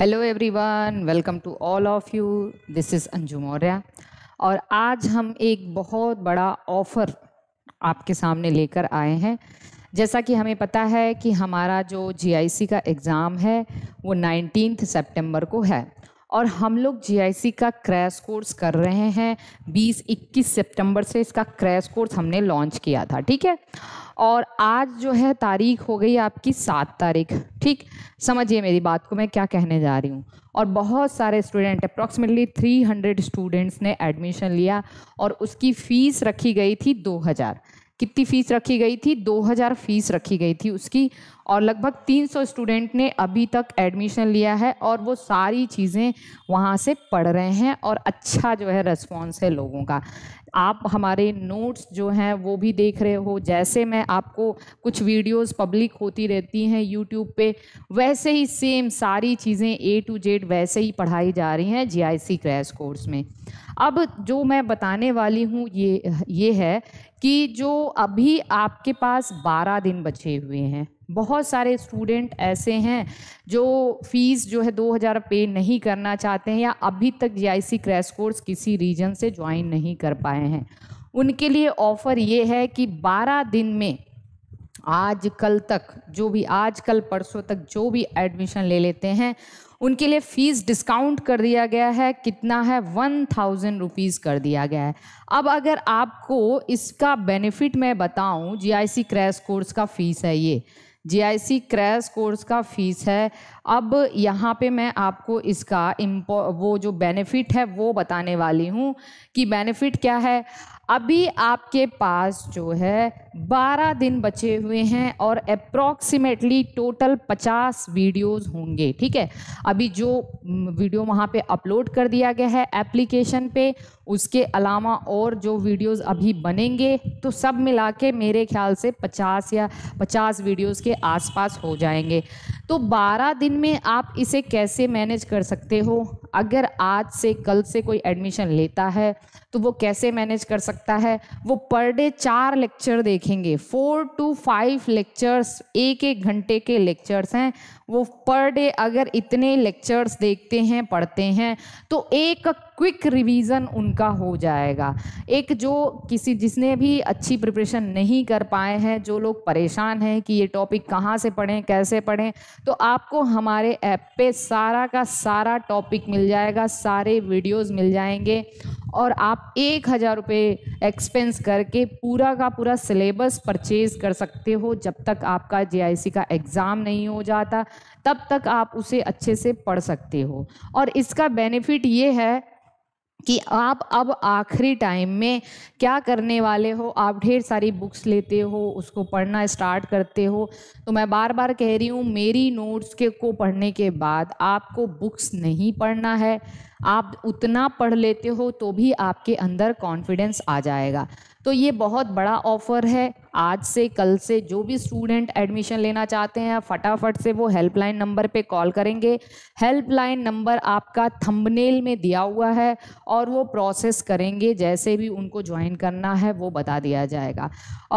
hello everyone welcome to all of you this is Anju Maurya और आज हम एक बहुत बड़ा ऑफ़र आपके सामने लेकर आए हैं जैसा कि हमें पता है कि हमारा जो जीआईसी का एग्ज़ाम है वो नाइनटीन सितंबर को है और हम लोग जी का क्रैश कोर्स कर रहे हैं 20-21 सितंबर से इसका क्रैश कोर्स हमने लॉन्च किया था ठीक है और आज जो है तारीख हो गई आपकी सात तारीख ठीक समझिए मेरी बात को मैं क्या कहने जा रही हूँ और बहुत सारे स्टूडेंट अप्रॉक्सीमेटली 300 स्टूडेंट्स ने एडमिशन लिया और उसकी फ़ीस रखी गई थी 2000 कितनी फीस रखी गई थी 2000 फीस रखी गई थी उसकी और लगभग 300 स्टूडेंट ने अभी तक एडमिशन लिया है और वो सारी चीज़ें वहाँ से पढ़ रहे हैं और अच्छा जो है रेस्पॉन्स है लोगों का आप हमारे नोट्स जो हैं वो भी देख रहे हो जैसे मैं आपको कुछ वीडियोस पब्लिक होती रहती हैं यूट्यूब पे वैसे ही सेम सारी चीज़ें ए टू जेड वैसे ही पढ़ाई जा रही हैं जीआईसी क्रैश कोर्स में अब जो मैं बताने वाली हूँ ये ये है कि जो अभी आपके पास 12 दिन बचे हुए हैं बहुत सारे स्टूडेंट ऐसे हैं जो फीस जो है 2000 पे नहीं करना चाहते हैं या अभी तक जीआईसी क्रैश कोर्स किसी रीजन से ज्वाइन नहीं कर पाए हैं उनके लिए ऑफ़र ये है कि 12 दिन में आज कल तक जो भी आज कल परसों तक जो भी एडमिशन ले लेते हैं उनके लिए फ़ीस डिस्काउंट कर दिया गया है कितना है वन थाउजेंड रुपीज़ कर दिया गया है अब अगर आपको इसका बेनिफिट मैं बताऊं जीआईसी क्रैश कोर्स का फ़ीस है ये जीआईसी क्रैश कोर्स का फ़ीस है अब यहाँ पे मैं आपको इसका इम्पो वो जो बेनिफिट है वो बताने वाली हूँ कि बेनिफिट क्या है अभी आपके पास जो है 12 दिन बचे हुए हैं और अप्रॉक्सीमेटली टोटल 50 वीडियोस होंगे ठीक है अभी जो वीडियो वहाँ पे अपलोड कर दिया गया है एप्लीकेशन पे उसके अलावा और जो वीडियोस अभी बनेंगे तो सब मिला के मेरे ख्याल से 50 या 50 वीडियोस के आसपास हो जाएंगे तो 12 दिन में आप इसे कैसे मैनेज कर सकते हो अगर आज से कल से कोई एडमिशन लेता है तो वो कैसे मैनेज कर सकता है वो पर डे चार लेक्चर देखेंगे फोर टू फाइव लेक्चर्स एक एक घंटे के लेक्चर्स हैं वो पर डे अगर इतने लेक्चर्स देखते हैं पढ़ते हैं तो एक क्विक रिवीजन उनका हो जाएगा एक जो किसी जिसने भी अच्छी प्रिपरेशन नहीं कर पाए हैं जो लोग परेशान हैं कि ये टॉपिक कहाँ से पढ़ें कैसे पढ़ें तो आपको हमारे ऐप पे सारा का सारा टॉपिक मिल जाएगा सारे वीडियोस मिल जाएंगे और आप एक हज़ार रुपये एक्सपेंस करके पूरा का पूरा सिलेबस परचेज़ कर सकते हो जब तक आपका जे का एग्ज़ाम नहीं हो जाता तब तक आप उसे अच्छे से पढ़ सकते हो और इसका बेनिफिट ये है कि आप अब आखिरी टाइम में क्या करने वाले हो आप ढेर सारी बुक्स लेते हो उसको पढ़ना स्टार्ट करते हो तो मैं बार बार कह रही हूँ मेरी नोट्स के को पढ़ने के बाद आपको बुक्स नहीं पढ़ना है आप उतना पढ़ लेते हो तो भी आपके अंदर कॉन्फिडेंस आ जाएगा तो ये बहुत बड़ा ऑफर है आज से कल से जो भी स्टूडेंट एडमिशन लेना चाहते हैं फटाफट से वो हेल्पलाइन नंबर पे कॉल करेंगे हेल्पलाइन नंबर आपका थंबनेल में दिया हुआ है और वो प्रोसेस करेंगे जैसे भी उनको ज्वाइन करना है वो बता दिया जाएगा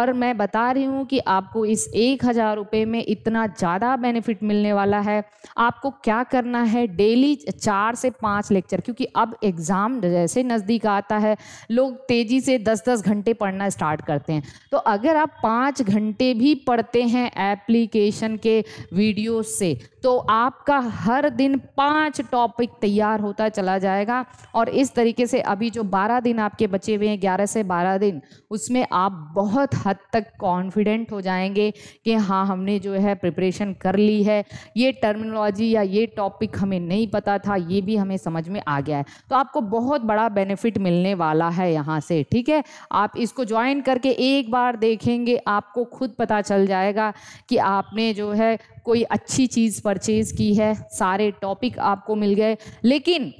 और मैं बता रही हूँ कि आपको इस एक हज़ार रुपये में इतना ज़्यादा बेनिफिट मिलने वाला है आपको क्या करना है डेली चार से पाँच लेक्चर क्योंकि अब एग्ज़ाम जैसे नज़दीक आता है लोग तेज़ी से दस दस घंटे घंटे पढ़ना स्टार्ट करते हैं तो अगर आप पाँच घंटे भी पढ़ते हैं एप्लीकेशन के वीडियो से तो आपका हर दिन पाँच टॉपिक तैयार होता चला जाएगा और इस तरीके से अभी जो बारह दिन आपके बचे हुए हैं ग्यारह से बारह दिन उसमें आप बहुत हद तक कॉन्फिडेंट हो जाएंगे कि हाँ हमने जो है प्रिपरेशन कर ली है ये टर्मिनोलॉजी या ये टॉपिक हमें नहीं पता था ये भी हमें समझ में आ गया है तो आपको बहुत बड़ा बेनिफिट मिलने वाला है यहाँ से ठीक है आप इसको ज्वाइन करके एक बार देखेंगे आपको खुद पता चल जाएगा कि आपने जो है कोई अच्छी चीज़ परचेज़ की है सारे टॉपिक आपको मिल गए लेकिन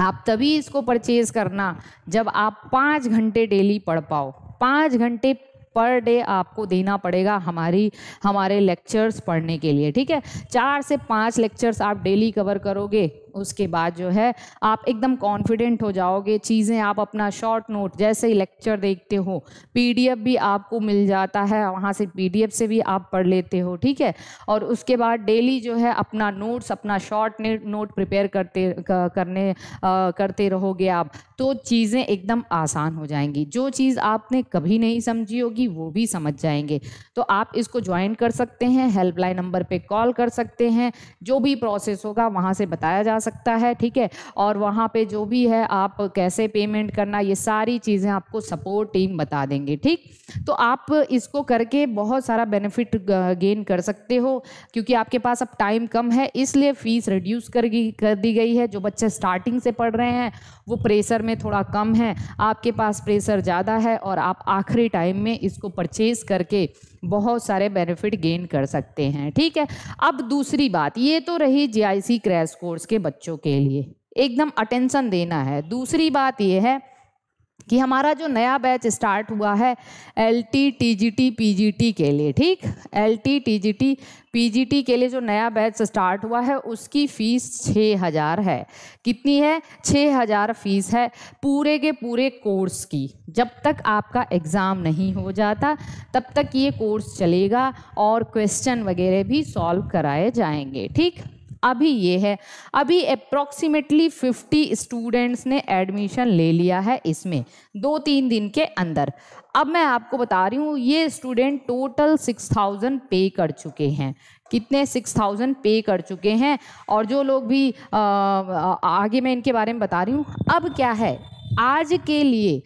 आप तभी इसको परचेज करना जब आप पाँच घंटे डेली पढ़ पाओ पाँच घंटे पर डे आपको देना पड़ेगा हमारी हमारे लेक्चर्स पढ़ने के लिए ठीक है चार से पाँच लेक्चर्स आप डेली कवर करोगे उसके बाद जो है आप एकदम कॉन्फिडेंट हो जाओगे चीज़ें आप अपना शॉर्ट नोट जैसे ही लेक्चर देखते हो पीडीएफ भी आपको मिल जाता है वहाँ से पीडीएफ से भी आप पढ़ लेते हो ठीक है और उसके बाद डेली जो है अपना नोट्स अपना शॉर्ट नोट प्रिपेयर करते करने आ, करते रहोगे आप तो चीज़ें एकदम आसान हो जाएंगी जो चीज़ आपने कभी नहीं समझी होगी वो भी समझ जाएंगे तो आप इसको ज्वाइन कर सकते हैं हेल्पलाइन नंबर पर कॉल कर सकते हैं जो भी प्रोसेस होगा वहाँ से बताया जा सकता है ठीक है और वहाँ पे जो भी है आप कैसे पेमेंट करना ये सारी चीज़ें आपको सपोर्ट टीम बता देंगे ठीक तो आप इसको करके बहुत सारा बेनिफिट गेन कर सकते हो क्योंकि आपके पास अब टाइम कम है इसलिए फ़ीस रिड्यूस कर कर दी गई है जो बच्चे स्टार्टिंग से पढ़ रहे हैं वो प्रेशर में थोड़ा कम है आपके पास प्रेशर ज़्यादा है और आप आखिरी टाइम में इसको परचेज़ करके बहुत सारे बेनिफिट गेन कर सकते हैं ठीक है अब दूसरी बात ये तो रही जी आई क्रैश कोर्स के बच्चे बच्चों के लिए एकदम अटेंशन देना है दूसरी बात यह है कि हमारा जो नया बैच स्टार्ट हुआ है L T T G T P G T के लिए ठीक L T T G T P G T के लिए जो नया बैच स्टार्ट हुआ है उसकी फ़ीस छः हज़ार है कितनी है छः हज़ार फीस है पूरे के पूरे कोर्स की जब तक आपका एग्ज़ाम नहीं हो जाता तब तक ये कोर्स चलेगा और क्वेश्चन वगैरह भी सॉल्व कराए जाएंगे ठीक अभी ये है अभी अप्रॉक्सीमेटली 50 स्टूडेंट्स ने एडमिशन ले लिया है इसमें दो तीन दिन के अंदर अब मैं आपको बता रही हूँ ये स्टूडेंट टोटल 6000 पे कर चुके हैं कितने 6000 पे कर चुके हैं और जो लोग भी आ, आगे मैं इनके बारे में बता रही हूँ अब क्या है आज के लिए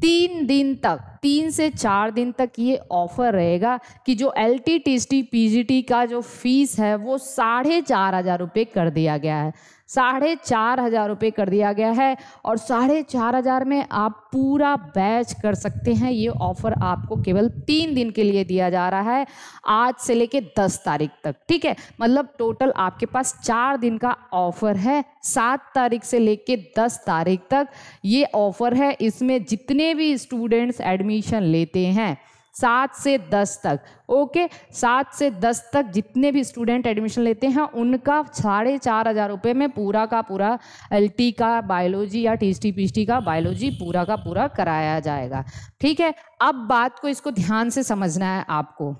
तीन दिन तक तीन से चार दिन तक ये ऑफर रहेगा कि जो L T T T P G T का जो फीस है वो साढ़े चार हज़ार रुपये कर दिया गया है साढ़े चार हज़ार रुपये कर दिया गया है और साढ़े चार हज़ार में आप पूरा बैच कर सकते हैं ये ऑफ़र आपको केवल तीन दिन के लिए दिया जा रहा है आज से लेके दस तारीख तक ठीक है मतलब टोटल आपके पास चार दिन का ऑफ़र है सात तारीख से लेके दस तारीख तक ये ऑफ़र है इसमें जितने भी स्टूडेंट्स एडमिट एडमिशन लेते हैं सात से दस तक ओके सात से दस तक जितने भी स्टूडेंट एडमिशन लेते हैं उनका साढ़े चार हज़ार रुपये में पूरा का पूरा एल का बायोलॉजी या टीएसटी पीएसटी का बायोलॉजी पूरा का पूरा कराया जाएगा ठीक है अब बात को इसको ध्यान से समझना है आपको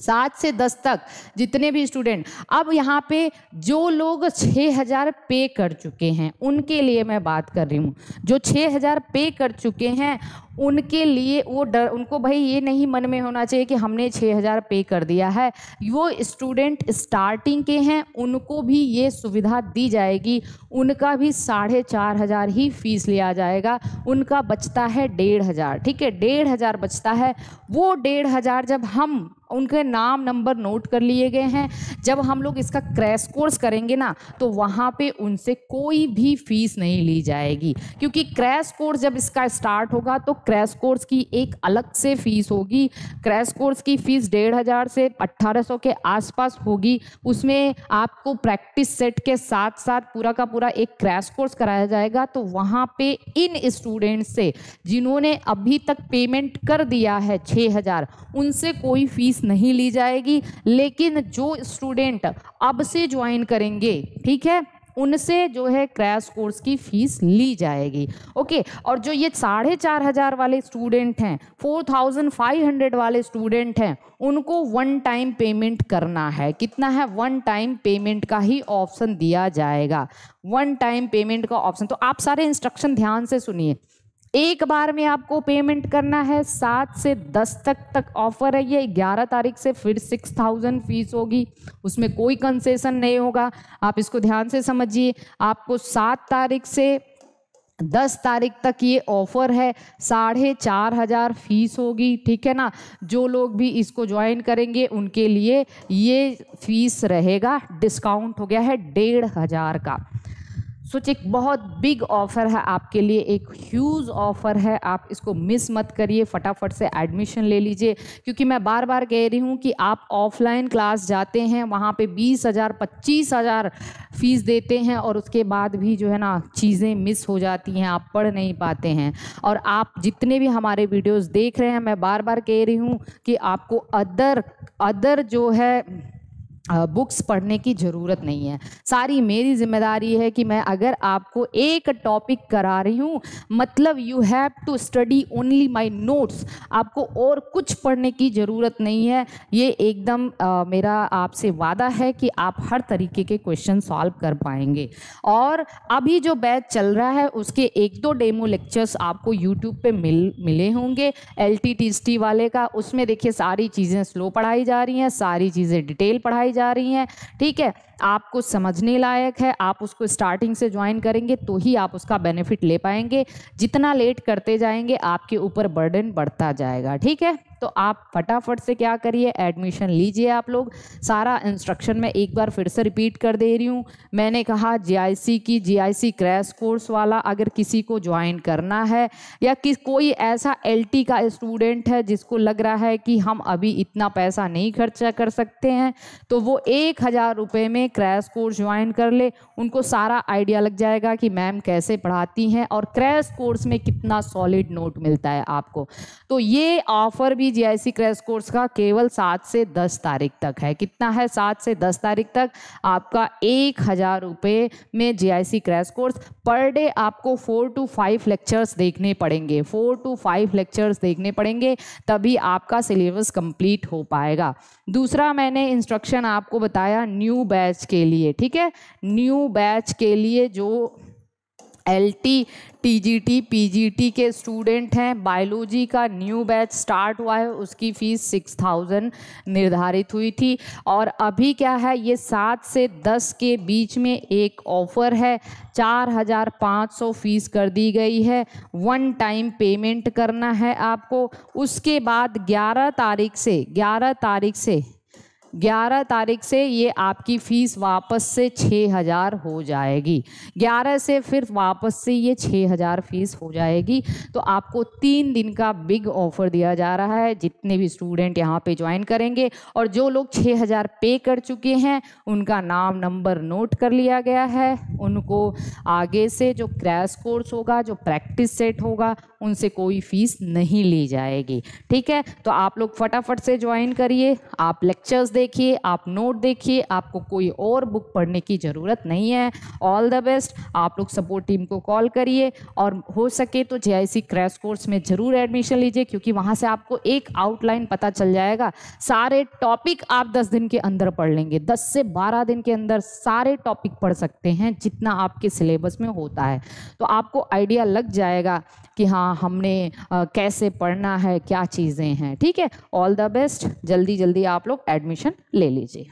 सात से दस तक जितने भी स्टूडेंट अब यहाँ पे जो लोग छः हज़ार पे कर चुके हैं उनके लिए मैं बात कर रही हूँ जो छः हज़ार पे कर चुके हैं उनके लिए वो डर उनको भाई ये नहीं मन में होना चाहिए कि हमने छः हज़ार पे कर दिया है वो स्टूडेंट स्टार्टिंग के हैं उनको भी ये सुविधा दी जाएगी उनका भी साढ़े चार हज़ार ही फीस लिया जाएगा उनका बचता है डेढ़ हज़ार ठीक है डेढ़ हज़ार बचता है वो डेढ़ हज़ार जब हम उनके नाम नंबर नोट कर लिए गए हैं जब हम लोग इसका क्रैश कोर्स करेंगे ना तो वहाँ पे उनसे कोई भी फीस नहीं ली जाएगी क्योंकि क्रैश कोर्स जब इसका स्टार्ट होगा तो क्रैश कोर्स की एक अलग से फीस होगी क्रैश कोर्स की फीस डेढ़ हज़ार से अट्ठारह सौ के आसपास होगी उसमें आपको प्रैक्टिस सेट के साथ साथ पूरा का पूरा एक क्रैश कोर्स कराया जाएगा तो वहाँ पे इन स्टूडेंट्स से जिन्होंने अभी तक पेमेंट कर दिया है छः हज़ार उनसे कोई फीस नहीं ली जाएगी लेकिन जो स्टूडेंट अब से ज्वाइन करेंगे ठीक है उनसे जो है क्रैश कोर्स की फीस ली जाएगी ओके और जो ये साढ़े चार हज़ार वाले स्टूडेंट हैं फोर थाउजेंड फाइव हंड्रेड वाले स्टूडेंट हैं उनको वन टाइम पेमेंट करना है कितना है वन टाइम पेमेंट का ही ऑप्शन दिया जाएगा वन टाइम पेमेंट का ऑप्शन तो आप सारे इंस्ट्रक्शन ध्यान से सुनिए एक बार में आपको पेमेंट करना है सात से दस तक तक ऑफर है ये ग्यारह तारीख से फिर सिक्स थाउजेंड फीस होगी उसमें कोई कंसेशन नहीं होगा आप इसको ध्यान से समझिए आपको सात तारीख से दस तारीख तक ये ऑफर है साढ़े चार हज़ार फीस होगी ठीक है ना जो लोग भी इसको ज्वाइन करेंगे उनके लिए ये फीस रहेगा डिस्काउंट हो गया है डेढ़ हज़ार का सोच एक बहुत बिग ऑफर है आपके लिए एक ह्यूज ऑफर है आप इसको मिस मत करिए फटाफट से एडमिशन ले लीजिए क्योंकि मैं बार बार कह रही हूँ कि आप ऑफलाइन क्लास जाते हैं वहाँ पे बीस हज़ार पच्चीस हज़ार फीस देते हैं और उसके बाद भी जो है ना चीज़ें मिस हो जाती हैं आप पढ़ नहीं पाते हैं और आप जितने भी हमारे वीडियोज़ देख रहे हैं मैं बार बार कह रही हूँ कि आपको अदर अदर जो है बुक्स पढ़ने की ज़रूरत नहीं है सारी मेरी जिम्मेदारी है कि मैं अगर आपको एक टॉपिक करा रही हूँ मतलब you have to study only my notes आपको और कुछ पढ़ने की ज़रूरत नहीं है ये एकदम आ, मेरा आपसे वादा है कि आप हर तरीके के क्वेश्चन सॉल्व कर पाएंगे और अभी जो बैच चल रहा है उसके एक दो डेमो लेक्चर्स आपको यूट्यूब पर मिल मिले होंगे एल वाले का उसमें देखिए सारी चीज़ें स्लो पढ़ाई जा रही हैं सारी चीज़ें डिटेल पढ़ाई जा रही हैं ठीक है आपको समझने लायक है आप उसको स्टार्टिंग से ज्वाइन करेंगे तो ही आप उसका बेनिफिट ले पाएंगे जितना लेट करते जाएंगे आपके ऊपर बर्डन बढ़ता जाएगा ठीक है तो आप फटाफट से क्या करिए एडमिशन लीजिए आप लोग सारा इंस्ट्रक्शन मैं एक बार फिर से रिपीट कर दे रही हूँ मैंने कहा जीआईसी की जीआईसी क्रैश कोर्स वाला अगर किसी को ज्वाइन करना है या किस कोई ऐसा एलटी का स्टूडेंट है जिसको लग रहा है कि हम अभी इतना पैसा नहीं खर्चा कर सकते हैं तो वो एक हज़ार रुपये में क्रैश कोर्स ज्वाइन कर ले उनको सारा आइडिया लग जाएगा कि मैम कैसे पढ़ाती हैं और क्रैश कोर्स में कितना सॉलिड नोट मिलता है आपको तो ये ऑफ़र भी जीआईसी क्रैश कोर्स का केवल सात से दस तारीख तक है कितना है सात से दस तारीख तक आपका एक हज़ार रुपये में GIC crash course per day आपको फोर टू फाइव लेक्चर्स देखने पड़ेंगे फोर टू फाइव लेक्चर्स देखने पड़ेंगे तभी आपका सिलेबस कंप्लीट हो पाएगा दूसरा मैंने इंस्ट्रक्शन आपको बताया न्यू बैच के लिए ठीक है न्यू बैच के लिए जो पी जी पीजीटी के स्टूडेंट हैं बायोलॉजी का न्यू बैच स्टार्ट हुआ है उसकी फ़ीस सिक्स थाउजेंड निर्धारित हुई थी और अभी क्या है ये सात से दस के बीच में एक ऑफ़र है चार हज़ार पाँच सौ फीस कर दी गई है वन टाइम पेमेंट करना है आपको उसके बाद ग्यारह तारीख से ग्यारह तारीख से 11 तारीख से ये आपकी फ़ीस वापस से 6000 हो जाएगी 11 से फिर वापस से ये 6000 फीस हो जाएगी तो आपको तीन दिन का बिग ऑफ़र दिया जा रहा है जितने भी स्टूडेंट यहाँ पे ज्वाइन करेंगे और जो लोग 6000 पे कर चुके हैं उनका नाम नंबर नोट कर लिया गया है उनको आगे से जो क्रैश कोर्स होगा जो प्रैक्टिस सेट होगा उनसे कोई फ़ीस नहीं ली जाएगी ठीक है तो आप लोग फटाफट से ज्वाइन करिए आप लेक्चर्स दे देखिए आप नोट देखिए आपको कोई और बुक पढ़ने की ज़रूरत नहीं है ऑल द बेस्ट आप लोग सपोर्ट टीम को कॉल करिए और हो सके तो जे क्रैश कोर्स में ज़रूर एडमिशन लीजिए क्योंकि वहाँ से आपको एक आउटलाइन पता चल जाएगा सारे टॉपिक आप दस दिन के अंदर पढ़ लेंगे दस से बारह दिन के अंदर सारे टॉपिक पढ़ सकते हैं जितना आपके सिलेबस में होता है तो आपको आइडिया लग जाएगा कि हाँ हमने आ, कैसे पढ़ना है क्या चीज़ें हैं ठीक है ऑल द बेस्ट जल्दी जल्दी आप लोग एडमिशन ले लीजिए